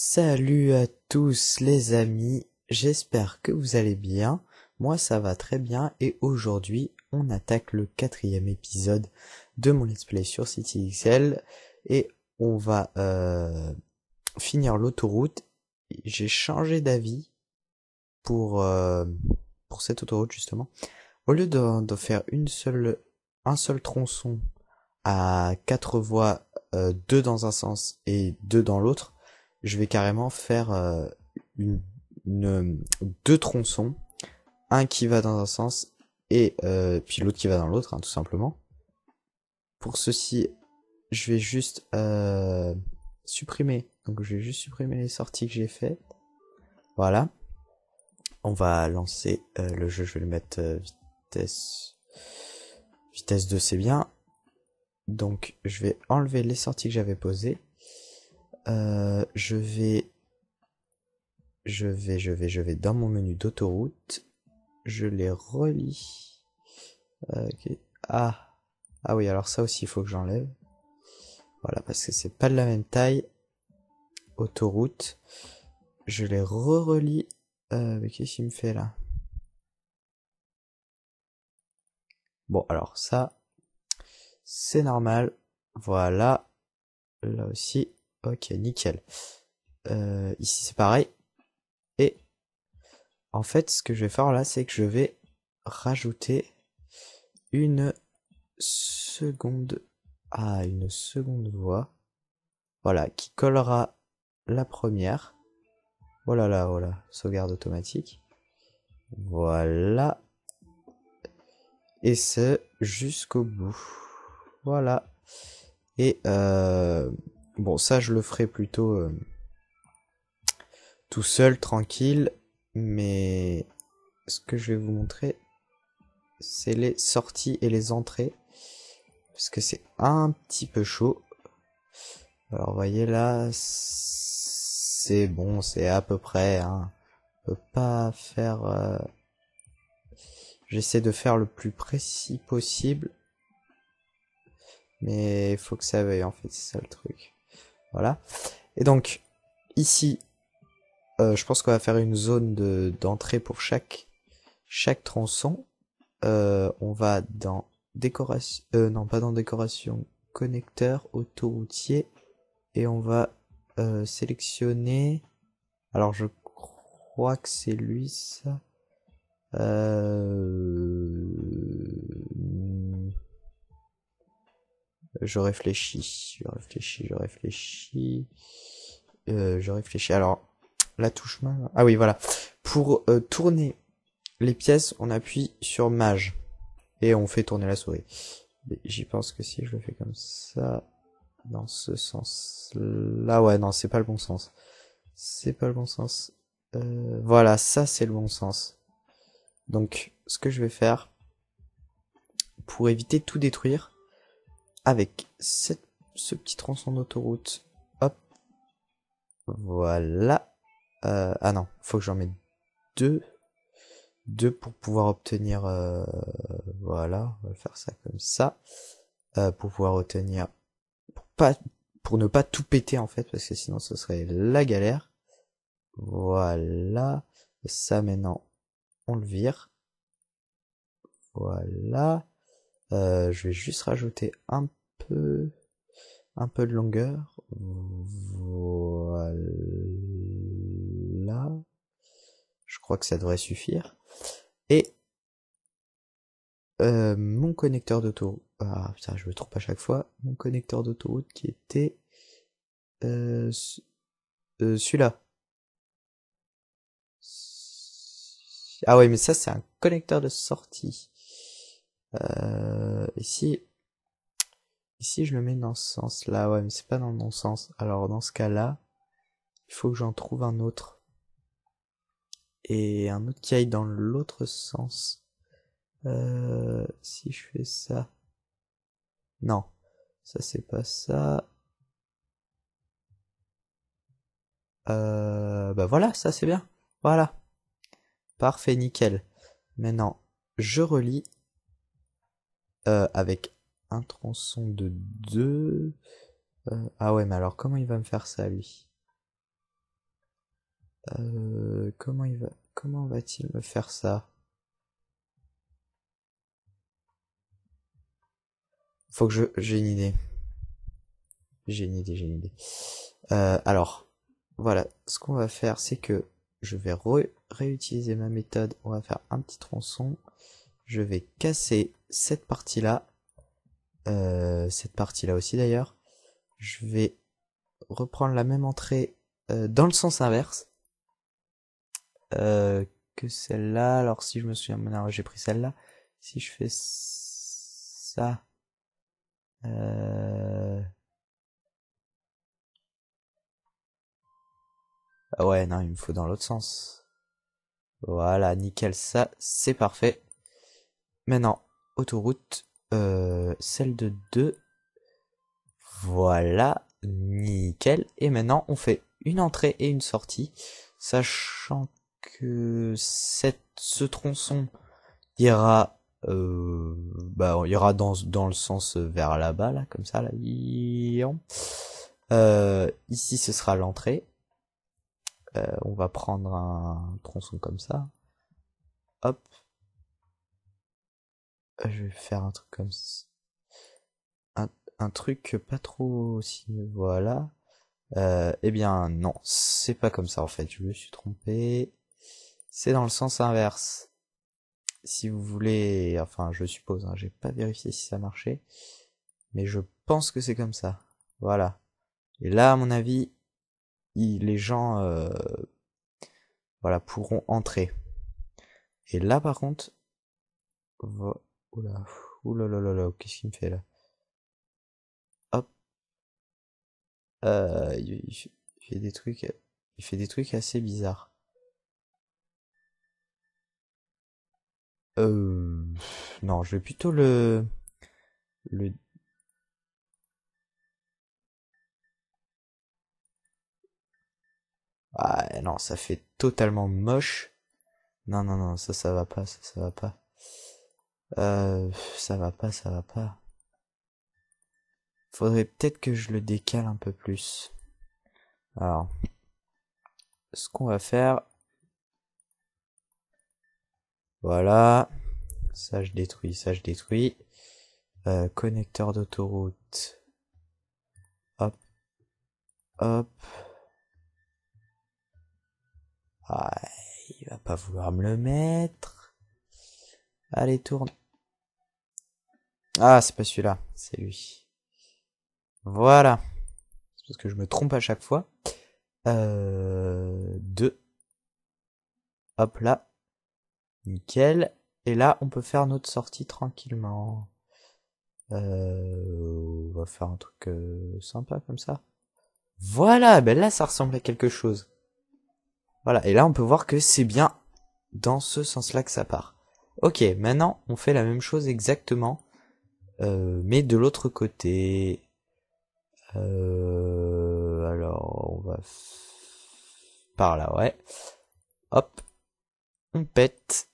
Salut à tous les amis, j'espère que vous allez bien, moi ça va très bien et aujourd'hui on attaque le quatrième épisode de mon let's play sur CityXL et on va euh, finir l'autoroute. J'ai changé d'avis pour, euh, pour cette autoroute justement. Au lieu de, faire une seule, un seul tronçon à quatre voies, euh, deux dans un sens et deux dans l'autre, je vais carrément faire euh, une, euh, deux tronçons, un qui va dans un sens et euh, puis l'autre qui va dans l'autre, hein, tout simplement. Pour ceci, je vais juste supprimer. Donc je vais juste supprimer les sorties que j'ai faites. Voilà. On va lancer le jeu. Je vais le mettre vitesse vitesse 2, c'est bien. Donc je vais enlever les sorties que j'avais posées euh, je vais, je vais, je vais, je vais dans mon menu d'autoroute. Je les relis. Euh, ok Ah, ah oui, alors ça aussi, il faut que j'enlève. Voilà, parce que c'est pas de la même taille. Autoroute. Je les re-relis. Euh, qu'est-ce qu'il me fait là Bon, alors ça, c'est normal. Voilà. Là aussi, Ok, nickel. Euh, ici, c'est pareil. Et en fait, ce que je vais faire là, c'est que je vais rajouter une seconde ah, une seconde voix. Voilà, qui collera la première. Voilà, là, voilà, sauvegarde automatique. Voilà. Et ce, jusqu'au bout. Voilà. Et euh, Bon, ça, je le ferai plutôt euh, tout seul, tranquille. Mais ce que je vais vous montrer, c'est les sorties et les entrées. Parce que c'est un petit peu chaud. Alors, vous voyez là, c'est bon, c'est à peu près. Hein. On peut pas faire... Euh, j'essaie de faire le plus précis possible. Mais il faut que ça veuille, en fait, c'est ça le truc. Voilà. Et donc, ici, euh, je pense qu'on va faire une zone de d'entrée pour chaque, chaque tronçon. Euh, on va dans décoration, euh, non pas dans décoration, connecteur autoroutier, et on va sélectionner. Alors je crois que c'est lui ça. je réfléchis, je réfléchis, je réfléchis, euh, je réfléchis. Alors, la touche main. Ah oui, voilà. Pour euh, tourner les pièces, on appuie sur mage et on fait tourner la souris. J'y pense que si je le fais comme ça, dans ce sens-là, ouais, non, c'est pas le bon sens. C'est pas le bon sens. Euh, voilà, ça c'est le bon sens. Donc, ce que je vais faire pour éviter tout détruire, avec ce petit tronçon d'autoroute. Hop. Voilà. Euh, ah non, faut que j'en mette deux. Deux pour pouvoir obtenir... Euh, voilà, on va faire ça comme ça. Euh, pour pouvoir obtenir... Pour, pas, pour ne pas tout péter en fait, parce que sinon ce serait la galère. Voilà. Ça maintenant, on le vire. Voilà. je vais juste rajouter un peu un peu de longueur. Voilà. Je crois que ça devrait suffire. Et euh, mon connecteur d'autoroute. Ah putain, je me trompe à chaque fois. Mon connecteur d'autoroute qui était euh, euh, celui-là. Ah oui, mais ça c'est un connecteur de sortie. ici, Ici, je le mets dans ce sens-là. Ouais, mais c'est pas dans le mon sens. Alors, dans ce cas-là, il faut que j'en trouve un autre. Et un autre qui aille dans l'autre sens. Euh, si je fais ça. Non. Ça, c'est pas ça. Euh, bah voilà, ça c'est bien. Voilà. Parfait, nickel. Maintenant, je relis euh, avec un tronçon de 2. Euh, ah ouais, mais alors comment il va me faire ça lui euh, Comment il va comment va-t-il me faire ça Faut que je j'ai une idée. J'ai une idée, j'ai une idée. Euh, alors voilà, ce qu'on va faire, c'est que je vais réutiliser ma méthode. On va faire un petit tronçon. Je vais casser cette partie là euh, cette partie-là aussi d'ailleurs. Je vais reprendre la même entrée euh, dans le sens inverse euh, que celle-là. Alors si je me souviens, j'ai pris celle-là. Si je fais ça, ah ouais, non, il me faut dans l'autre sens. Voilà, nickel, ça, c'est parfait. Maintenant, autoroute. Euh, celle de 2. Voilà, nickel. Et maintenant, on fait une entrée et une sortie, sachant que cette, ce tronçon ira, euh, bah, ira dans, dans le sens euh, vers là-bas, là, comme ça, là. Euh, ici, ce sera l'entrée. Euh, on va prendre un tronçon comme ça. Hop, ah, je vais faire un truc comme ça. Un, truc pas trop si voilà. Euh, eh bien non, c'est pas comme ça en fait, je me suis trompé. C'est dans le sens inverse. Si vous voulez, enfin je suppose, hein, j'ai pas vérifié si ça marchait, mais je pense que c'est comme ça. Voilà. Et là, à mon avis, les gens, euh, voilà, pourront entrer. Et là, par contre, Oula, oula, qu'est-ce qu'il me fait là Hop. Euh, il, fait des trucs, il fait des trucs assez bizarres. Euh, non, je vais plutôt le, le Ah non, ça fait totalement moche. Non, non, non, ça, ça va pas, ça, ça va pas. Euh, ça va pas, ça va pas. Faudrait peut-être que je le décale un peu plus. Alors, ce qu'on va faire... Voilà. Ça, je détruis, ça, je détruis. Euh, connecteur d'autoroute. Hop. Hop. Ah, il va pas vouloir me le mettre. Allez, tourne. Ah, c'est pas celui-là, c'est lui. Voilà. C'est parce que je me trompe à chaque fois. Euh, deux. Hop là. Nickel. Et là, on peut faire notre sortie tranquillement. Euh, on va faire un truc euh, sympa comme ça. Voilà, ben là, ça ressemble à quelque chose. Voilà, et là, on peut voir que c'est bien dans ce sens-là que ça part. Ok, maintenant, on fait la même chose exactement euh, mais de l'autre côté, euh, alors on va par là, ouais. Hop, on pète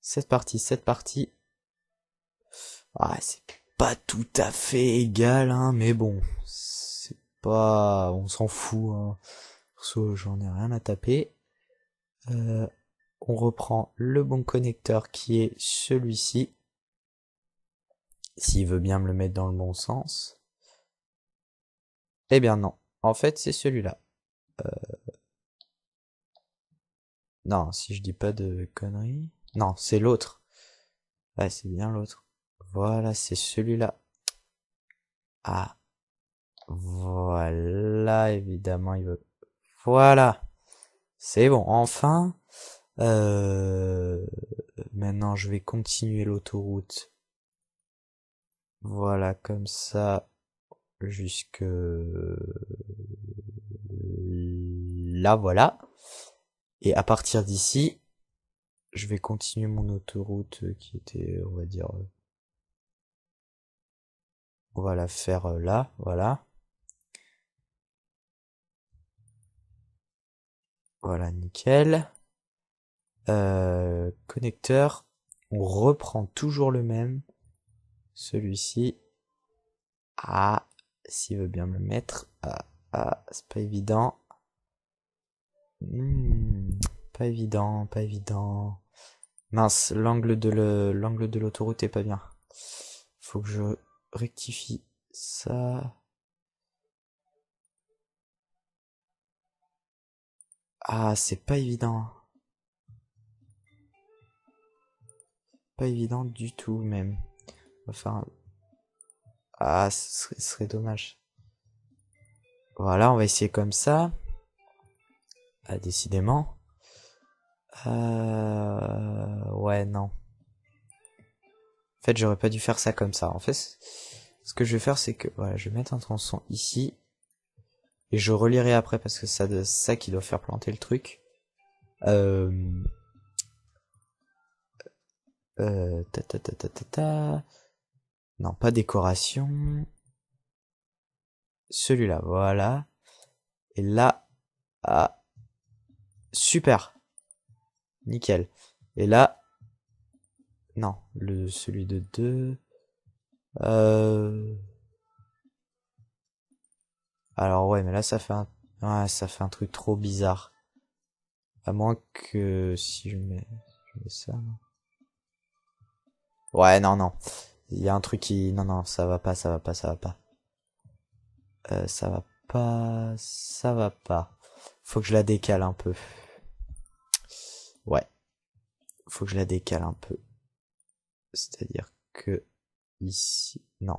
cette partie, cette partie. Ah, c'est pas tout à fait égal, hein, mais bon, c'est pas, on s'en fout. Hein. j'en ai rien à taper. Euh, on reprend le bon connecteur qui est celui-ci s'il veut bien me le mettre dans le bon sens. Eh bien non, en fait c'est celui-là. Euh, non, si je dis pas de conneries. Non, c'est l'autre. Ouais, c'est bien l'autre. Voilà, c'est celui-là. Ah. Voilà, évidemment, il veut. Voilà. C'est bon, enfin. Euh... Maintenant, je vais continuer l'autoroute voilà, comme ça, jusque euh, là, voilà. Et à partir d'ici, je vais continuer mon autoroute euh, qui était, euh, on va dire, on va la faire là, voilà. Voilà, nickel. Euh, connecteur, on reprend toujours le même. Celui-ci. Ah, s'il veut bien me le mettre. Ah, ah c'est pas évident. Hmm, pas évident, pas évident. Mince, l'angle de l'angle de l'autoroute est pas bien. Faut que je rectifie ça. Ah, c'est pas évident. Pas évident du tout même. Enfin... Ah, ce serait, dommage. Voilà, on va essayer comme ça. Ah, décidément. Euh... Ouais, non. En fait, j'aurais pas dû faire ça comme ça. En fait, ce que je vais faire, c'est que... Voilà, je vais mettre un tronçon ici. Et je relirai après, parce que c'est ça, ça qui doit faire planter le truc. Euh... Euh... Ta ta ta ta ta ta... Non, pas décoration. Celui-là, voilà. Et là, ah, super. Nickel. Et là, non, le celui de 2. Euh... Alors ouais, mais là ça fait un, ouais, ça fait un truc trop bizarre. À moins que si je mets, je mets ça. Ouais, non, non. Il y a un truc qui... Non, non, ça va pas, ça va pas, ça va pas. Euh, ça va pas... Ça va pas. Faut que je la décale un peu. Ouais. Faut que je la décale un peu. C'est-à-dire que... Ici... Non.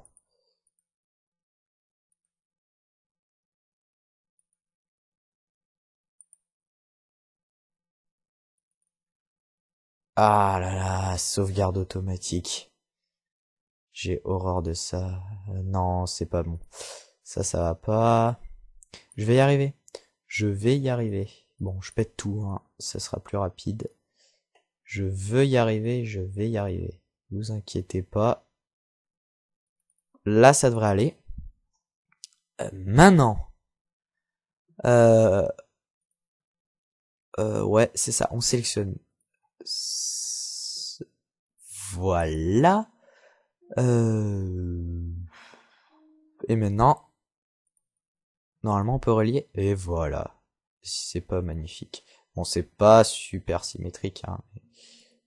Ah là là, sauvegarde automatique. J'ai horreur de ça. Non, c'est pas bon. Ça, ça va pas. Je vais y arriver. Je vais y arriver. Bon, je pète tout, hein. ça sera plus rapide. Je veux y arriver, je vais y arriver. Vous inquiétez pas. Là, ça devrait aller. Euh, maintenant. Euh, euh, ouais, c'est ça, on sélectionne. Voilà. Euh, et maintenant, normalement on peut relier. Et voilà. C'est pas magnifique. Bon, c'est pas super symétrique. Hein.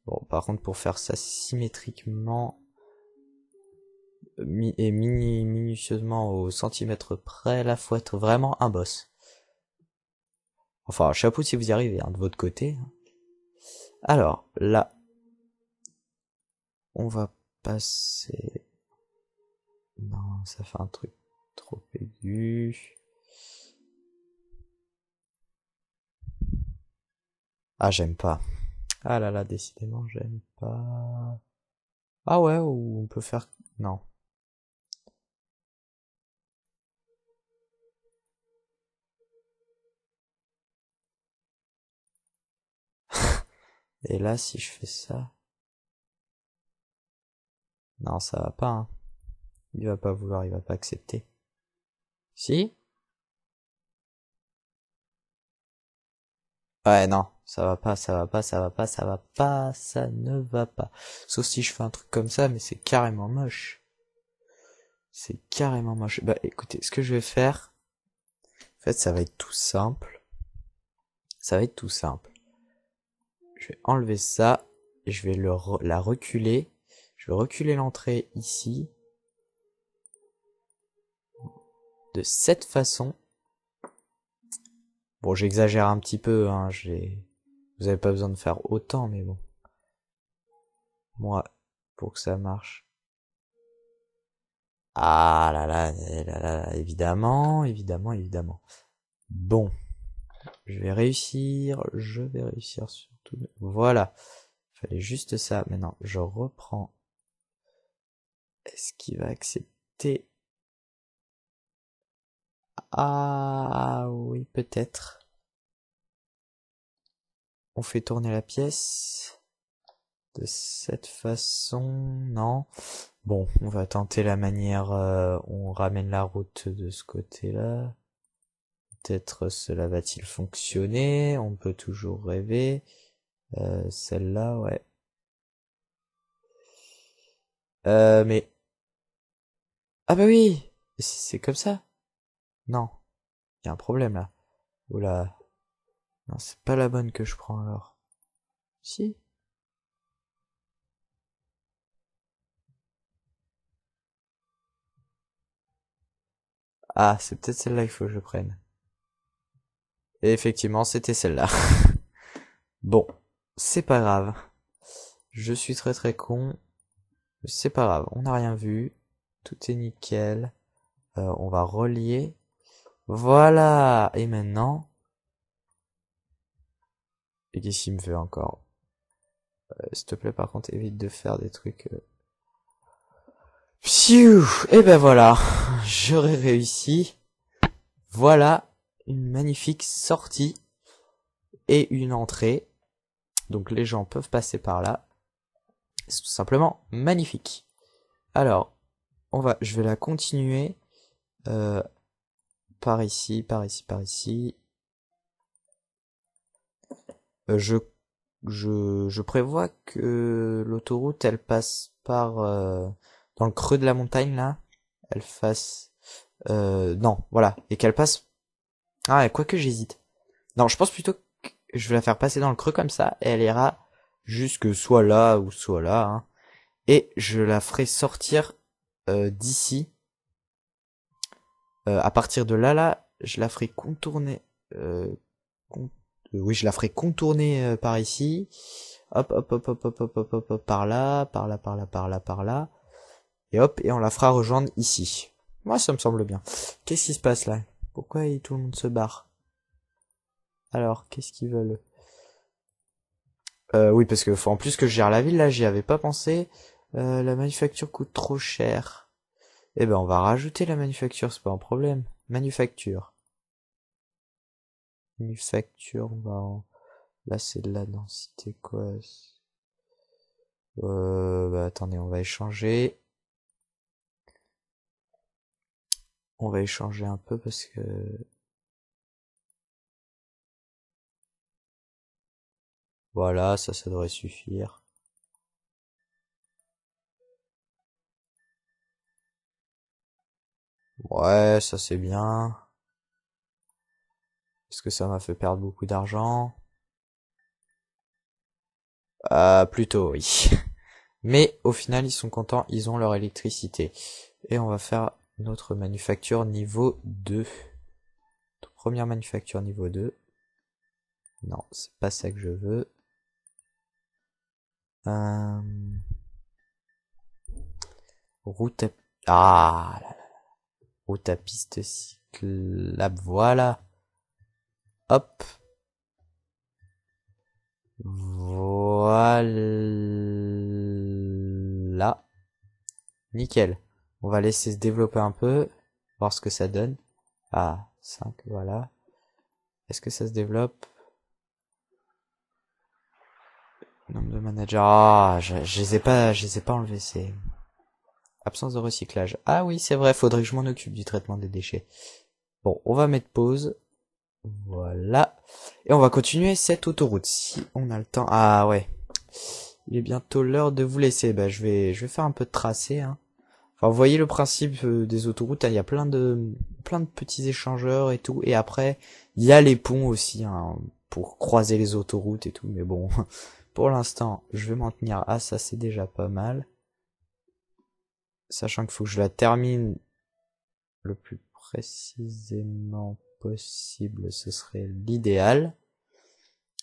Bon, par contre, pour faire ça symétriquement euh, et mini minutieusement au centimètre près, là, faut être vraiment un boss. Enfin, chapeau si vous y arrivez, hein, de votre côté. Alors, là, on va c'est Non, ça fait un truc trop aigu. Ah, j'aime pas. Ah là là, décidément, j'aime pas. Ah ouais, ou on peut faire... Non. Et là, si je fais ça... Non, ça va pas. Hein. Il va pas vouloir, il va pas accepter. Si Ouais, non, ça va pas, ça va pas, ça va pas, ça va pas, ça ne va pas. Sauf si je fais un truc comme ça, mais c'est carrément moche. C'est carrément moche. Bah écoutez, ce que je vais faire, en fait, ça va être tout simple. Ça va être tout simple. Je vais enlever ça, et je vais le la reculer reculer l'entrée ici. De cette façon. Bon, j'exagère un petit peu, hein, j'ai... Vous avez pas besoin de faire autant, mais bon. Moi, pour que ça marche. Ah là là, là eh là, là évidemment, évidemment, évidemment. Bon. Je vais réussir, je vais réussir surtout. Voilà. Fallait juste ça. Maintenant, je reprends est-ce qu'il va accepter Ah oui, peut-être. On fait tourner la pièce. De cette façon, non. Bon, on va tenter la manière... Euh, on ramène la route de ce côté-là. Peut-être cela va-t-il fonctionner. On peut toujours rêver. Euh, celle-là, ouais. Euh, mais ah bah oui C'est comme ça Non. Il y a un problème là. Oula. Oh non, c'est pas la bonne que je prends alors. Si. Ah, c'est peut-être celle-là qu'il faut que je prenne. Et effectivement, c'était celle-là. bon, c'est pas grave. Je suis très très con. C'est pas grave, on n'a rien vu. Tout est nickel. Euh, on va relier. Voilà Et maintenant... Et qu'est-ce qu'il me fait encore euh, S'il te plaît, par contre, évite de faire des trucs... Euh... Et eh ben voilà J'aurais réussi. Voilà une magnifique sortie et une entrée. Donc les gens peuvent passer par là. C'est tout simplement magnifique. Alors, on va, je vais la continuer euh, par ici, par ici, par ici. Euh, je, je, je prévois que l'autoroute, elle passe par euh, dans le creux de la montagne là. Elle fasse non, voilà, et qu'elle passe. Ah, quoi que j'hésite. Non, je pense plutôt que je vais la faire passer dans le creux comme ça, et elle ira jusque soit là ou soit là. Hein. Et je la ferai sortir euh, d'ici. Euh, à partir de là, là, je la ferai contourner. Euh, oui, je la ferai contourner par ici. Hop, hop, hop, hop, hop, hop, hop, hop, par là, par là, par là, par là, par là. Et hop, et on la fera rejoindre ici. Moi, ça me semble bien. Qu'est-ce qui se passe là Pourquoi tout le monde se barre Alors, qu'est-ce qu'ils veulent oui, parce que en plus que je gère la ville, là, j'y avais pas pensé. Euh, la manufacture coûte trop cher. Eh ben, on va rajouter la manufacture, c'est pas un problème. Manufacture. Manufacture, bah, là, c'est de la densité, quoi. Euh, bah, attendez, on va échanger. On va échanger un peu parce que voilà, ça, ça devrait suffire. Ouais, ça c'est bien. Est-ce que ça m'a fait perdre beaucoup d'argent euh, Plutôt oui. Mais au final, ils sont contents, ils ont leur électricité. Et on va faire notre manufacture niveau 2. Première manufacture niveau 2. Non, c'est pas ça que je veux. Euh, route... Ah là au piste cyclable. Voilà. Hop. Voilà. Nickel. On va laisser se développer un peu, voir ce que ça donne. Ah, 5, voilà. Est-ce que ça se développe Nombre de managers. Ah, je, je les ai pas, je les ai pas enlevés, c'est... Absence de recyclage. Ah oui, c'est vrai, faudrait que je m'en occupe du traitement des déchets. Bon, on va mettre pause. Voilà. Et on va continuer cette autoroute si on a le temps. Ah ouais. Il est bientôt l'heure de vous laisser. Bah, je vais je vais faire un peu de tracé hein. Enfin, vous voyez le principe euh, des autoroutes, hein. il y a plein de plein de petits échangeurs et tout et après, il y a les ponts aussi hein, pour croiser les autoroutes et tout mais bon, pour l'instant, je vais m'en tenir à ah, ça, c'est déjà pas mal sachant qu'il faut que je la termine le plus précisément possible, ce serait l'idéal.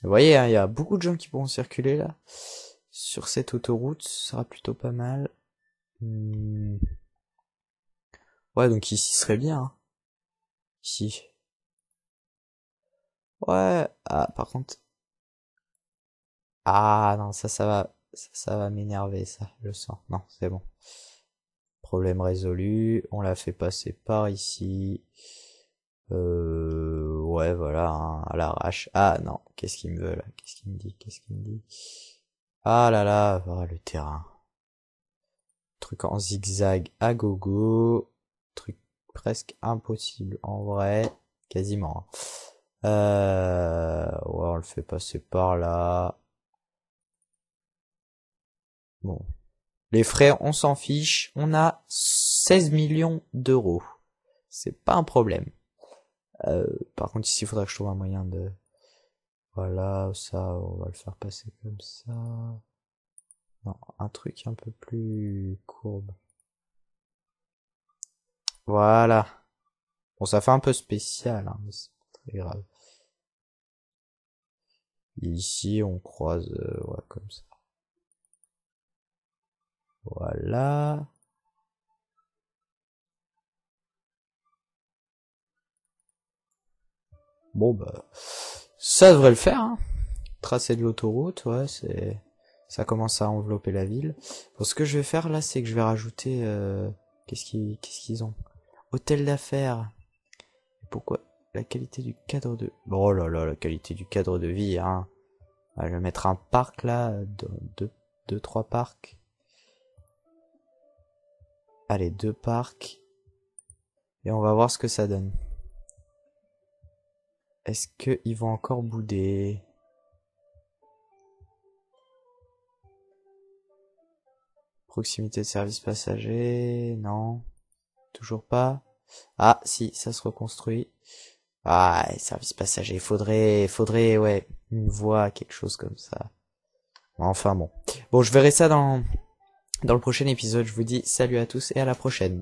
Vous voyez, hein, il y a beaucoup de gens qui pourront circuler là. Sur cette autoroute, ce sera plutôt pas mal. Hmm. Ouais, donc ici serait bien. Hein. Ici. Ouais. Ah, par contre. Ah non, ça, ça va, ça, va m'énerver, ça. Je sens. Non, c'est bon. Problème résolu, on l'a fait passer par ici. Euh, ouais, voilà, hein, à l'arrache. Ah non, qu'est-ce qu'il me veut là Qu'est-ce qu'il me dit Qu'est-ce qu'il me dit Ah là là, voilà le terrain. Truc en zigzag à gogo. Truc presque impossible en vrai, quasiment. Hein. Euh, ouais, on le fait passer par là. Bon, les frais, on s'en fiche. On a 16 millions d'euros. C'est pas un problème. Euh, par contre, ici, il faudra que je trouve un moyen de... Voilà, ça, on va le faire passer comme ça. Non, un truc un peu plus courbe. Voilà. Bon, ça fait un peu spécial, hein, mais c'est très grave. Ici, on croise, euh, comme ça. Voilà. Bon, bah, ça devrait le faire. Hein. Tracer de l'autoroute, ouais, c'est ça commence à envelopper la ville. Bon, ce que je vais faire là, c'est que je vais rajouter... Euh, qu'est-ce qu'ils ont Hôtel d'affaires. Pourquoi La qualité du cadre de... Oh là là, la qualité du cadre de vie, hein. Je vais mettre un parc là, deux, deux trois parcs. Allez, deux parcs. Et on va voir ce que ça donne. Est-ce qu'ils vont encore bouder Proximité de service passager, non. Toujours pas. Ah, si, ça se reconstruit. Ah, service passager, faudrait, faudrait, ouais, une voie, quelque chose comme ça. Enfin bon. Bon, je verrai ça dans, dans le prochain épisode, je vous dis salut à tous et à la prochaine.